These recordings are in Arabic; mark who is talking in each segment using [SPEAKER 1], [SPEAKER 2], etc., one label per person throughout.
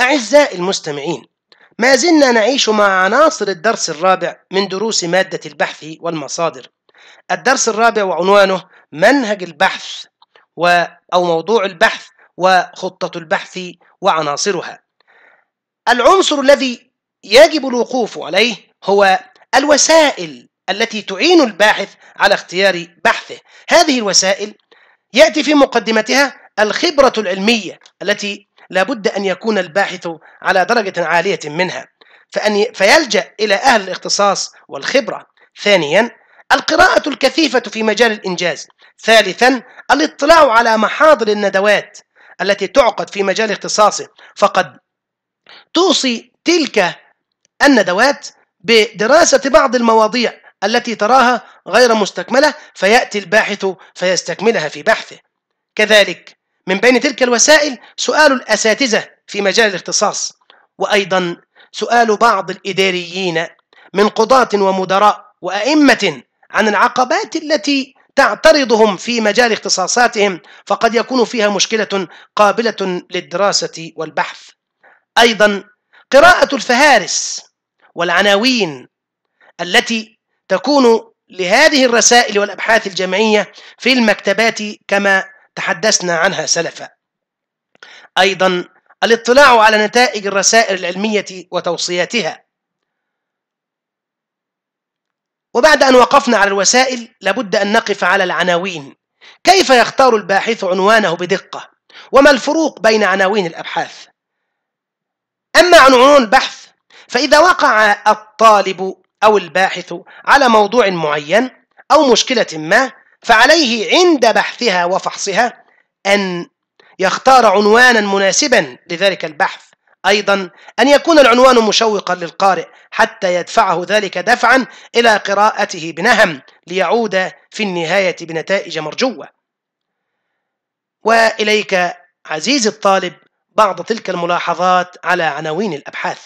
[SPEAKER 1] أعزائي المستمعين ما زلنا نعيش مع عناصر الدرس الرابع من دروس مادة البحث والمصادر الدرس الرابع وعنوانه منهج البحث و أو موضوع البحث وخطة البحث وعناصرها العنصر الذي يجب الوقوف عليه هو الوسائل التي تعين الباحث على اختيار بحثه هذه الوسائل يأتي في مقدمتها الخبرة العلمية التي لابد أن يكون الباحث على درجة عالية منها فأن فيلجأ إلى أهل الاختصاص والخبرة ثانيا القراءة الكثيفة في مجال الإنجاز ثالثا الاطلاع على محاضر الندوات التي تعقد في مجال اختصاصه فقد توصي تلك الندوات بدراسة بعض المواضيع التي تراها غير مستكملة فيأتي الباحث فيستكملها في بحثه كذلك من بين تلك الوسائل سؤال الأساتذة في مجال الاختصاص وأيضا سؤال بعض الإداريين من قضاة ومدراء وأئمة عن العقبات التي تعترضهم في مجال اختصاصاتهم فقد يكون فيها مشكلة قابلة للدراسة والبحث أيضا قراءة الفهارس والعناوين التي تكون لهذه الرسائل والأبحاث الجامعية في المكتبات كما تحدثنا عنها سلفا أيضا الاطلاع على نتائج الرسائل العلمية وتوصياتها وبعد أن وقفنا على الوسائل لابد أن نقف على العناوين كيف يختار الباحث عنوانه بدقة وما الفروق بين عناوين الأبحاث أما عن عنوان البحث فإذا وقع الطالب أو الباحث على موضوع معين أو مشكلة ما فعليه عند بحثها وفحصها أن يختار عنوانا مناسبا لذلك البحث أيضا أن يكون العنوان مشوقا للقارئ حتى يدفعه ذلك دفعا إلى قراءته بنهم ليعود في النهاية بنتائج مرجوة وإليك عزيزي الطالب بعض تلك الملاحظات على عناوين الأبحاث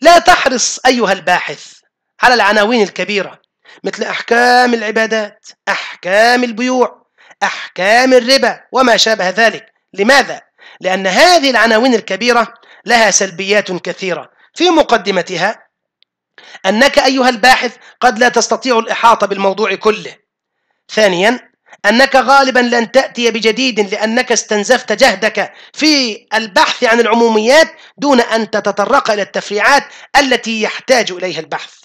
[SPEAKER 1] لا تحرص أيها الباحث على العناوين الكبيرة مثل أحكام العبادات أحكام البيوع أحكام الربا وما شابه ذلك لماذا؟ لأن هذه العناوين الكبيرة لها سلبيات كثيرة في مقدمتها أنك أيها الباحث قد لا تستطيع الإحاطة بالموضوع كله ثانيا أنك غالبا لن تأتي بجديد لأنك استنزفت جهدك في البحث عن العموميات دون أن تتطرق إلى التفريعات التي يحتاج إليها البحث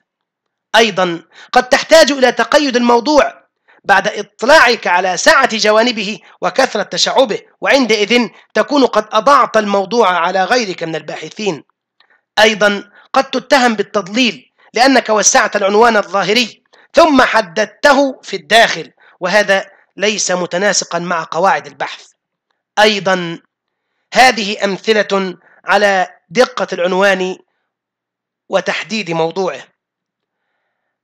[SPEAKER 1] أيضا قد تحتاج إلى تقيد الموضوع بعد اطلاعك على سعة جوانبه وكثرة تشعبه وعندئذ تكون قد أضعت الموضوع على غيرك من الباحثين أيضا قد تتهم بالتضليل لأنك وسعت العنوان الظاهري ثم حددته في الداخل وهذا ليس متناسقا مع قواعد البحث أيضا هذه أمثلة على دقة العنوان وتحديد موضوعه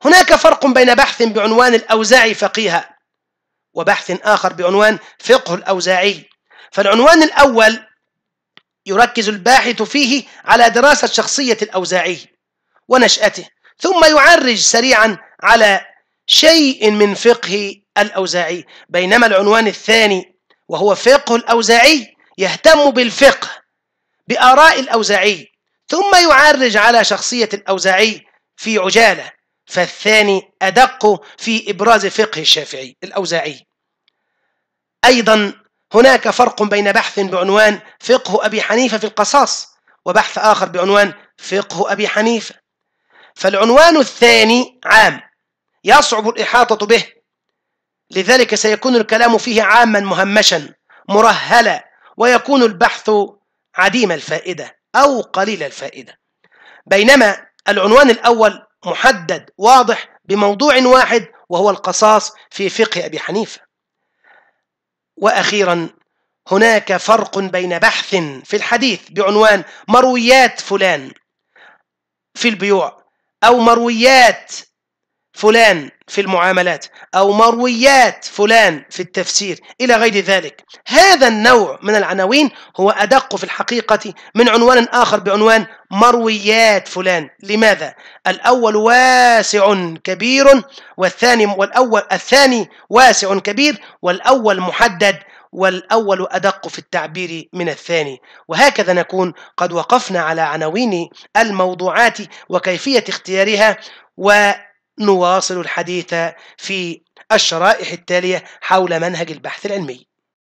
[SPEAKER 1] هناك فرق بين بحث بعنوان الأوزاعي فقيها وبحث آخر بعنوان فقه الأوزاعي فالعنوان الأول يركز الباحث فيه على دراسة شخصية الأوزاعي ونشأته ثم يعرج سريعا على شيء من فقه الأوزاعي بينما العنوان الثاني وهو فقه الأوزاعي يهتم بالفقه بآراء الأوزاعي ثم يعرج على شخصية الأوزاعي في عجالة فالثاني أدق في إبراز فقه الشافعي الأوزاعي أيضا هناك فرق بين بحث بعنوان فقه أبي حنيفة في القصاص وبحث آخر بعنوان فقه أبي حنيفة فالعنوان الثاني عام يصعب الإحاطة به لذلك سيكون الكلام فيه عاما مهمشا مرهلا ويكون البحث عديم الفائدة أو قليل الفائدة بينما العنوان الأول محدد واضح بموضوع واحد وهو القصاص في فقه أبي حنيفة وأخيرا هناك فرق بين بحث في الحديث بعنوان مرويات فلان في البيوع أو مرويات فلان في المعاملات أو مرويات فلان في التفسير إلى غير ذلك هذا النوع من العناوين هو أدق في الحقيقة من عنوان آخر بعنوان مرويات فلان لماذا؟ الأول واسع كبير والثاني والأول الثاني واسع كبير والأول محدد والأول أدق في التعبير من الثاني وهكذا نكون قد وقفنا على عناوين الموضوعات وكيفية اختيارها و نواصل الحديث في الشرائح التالية حول منهج البحث العلمي